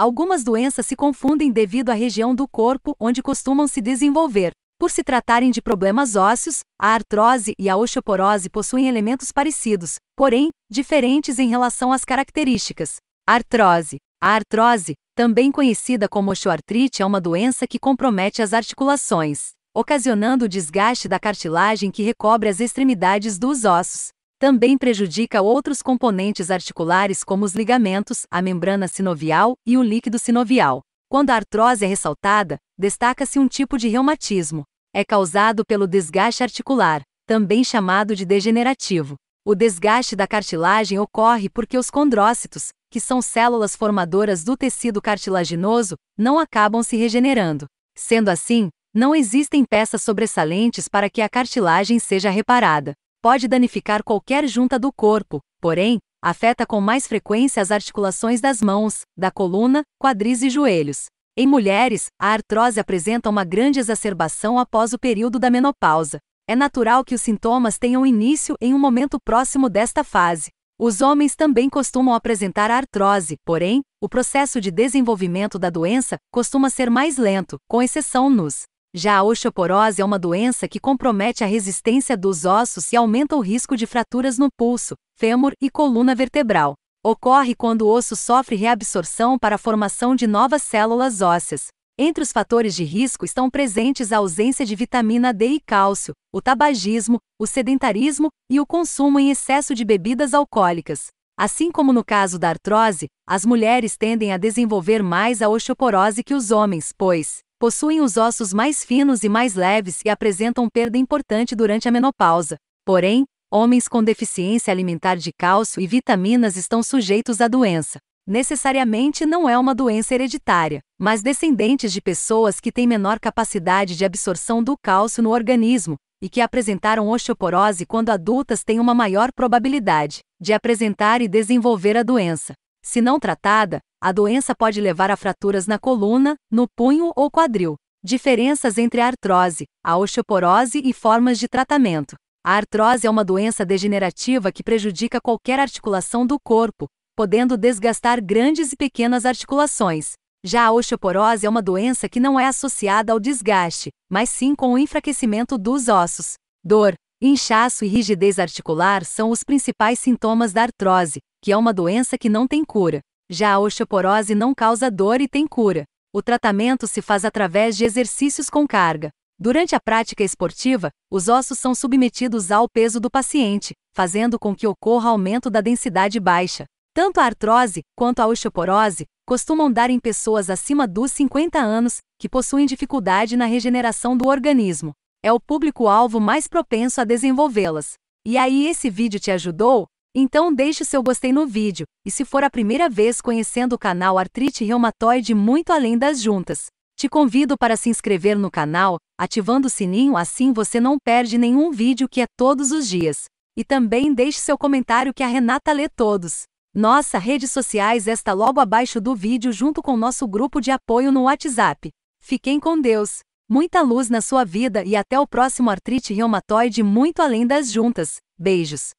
Algumas doenças se confundem devido à região do corpo onde costumam se desenvolver. Por se tratarem de problemas ósseos, a artrose e a osteoporose possuem elementos parecidos, porém, diferentes em relação às características. Artrose. A artrose, também conhecida como osteoartrite, é uma doença que compromete as articulações, ocasionando o desgaste da cartilagem que recobre as extremidades dos ossos. Também prejudica outros componentes articulares como os ligamentos, a membrana sinovial e o líquido sinovial. Quando a artrose é ressaltada, destaca-se um tipo de reumatismo. É causado pelo desgaste articular, também chamado de degenerativo. O desgaste da cartilagem ocorre porque os condrócitos, que são células formadoras do tecido cartilaginoso, não acabam se regenerando. Sendo assim, não existem peças sobressalentes para que a cartilagem seja reparada pode danificar qualquer junta do corpo, porém, afeta com mais frequência as articulações das mãos, da coluna, quadris e joelhos. Em mulheres, a artrose apresenta uma grande exacerbação após o período da menopausa. É natural que os sintomas tenham início em um momento próximo desta fase. Os homens também costumam apresentar artrose, porém, o processo de desenvolvimento da doença costuma ser mais lento, com exceção nos já a osteoporose é uma doença que compromete a resistência dos ossos e aumenta o risco de fraturas no pulso, fêmur e coluna vertebral. Ocorre quando o osso sofre reabsorção para a formação de novas células ósseas. Entre os fatores de risco estão presentes a ausência de vitamina D e cálcio, o tabagismo, o sedentarismo e o consumo em excesso de bebidas alcoólicas. Assim como no caso da artrose, as mulheres tendem a desenvolver mais a osteoporose que os homens, pois Possuem os ossos mais finos e mais leves e apresentam perda importante durante a menopausa. Porém, homens com deficiência alimentar de cálcio e vitaminas estão sujeitos à doença. Necessariamente não é uma doença hereditária, mas descendentes de pessoas que têm menor capacidade de absorção do cálcio no organismo e que apresentaram osteoporose quando adultas têm uma maior probabilidade de apresentar e desenvolver a doença. Se não tratada, a doença pode levar a fraturas na coluna, no punho ou quadril. Diferenças entre a artrose, a osteoporose e formas de tratamento. A artrose é uma doença degenerativa que prejudica qualquer articulação do corpo, podendo desgastar grandes e pequenas articulações. Já a osteoporose é uma doença que não é associada ao desgaste, mas sim com o enfraquecimento dos ossos. Dor, Inchaço e rigidez articular são os principais sintomas da artrose, que é uma doença que não tem cura. Já a osteoporose não causa dor e tem cura. O tratamento se faz através de exercícios com carga. Durante a prática esportiva, os ossos são submetidos ao peso do paciente, fazendo com que ocorra aumento da densidade baixa. Tanto a artrose quanto a osteoporose costumam dar em pessoas acima dos 50 anos que possuem dificuldade na regeneração do organismo é o público-alvo mais propenso a desenvolvê-las. E aí esse vídeo te ajudou? Então deixe seu gostei no vídeo, e se for a primeira vez conhecendo o canal Artrite Reumatoide muito além das juntas, te convido para se inscrever no canal, ativando o sininho assim você não perde nenhum vídeo que é todos os dias. E também deixe seu comentário que a Renata lê todos. Nossa redes sociais está logo abaixo do vídeo junto com nosso grupo de apoio no WhatsApp. Fiquem com Deus! Muita luz na sua vida e até o próximo artrite reumatoide muito além das juntas. Beijos!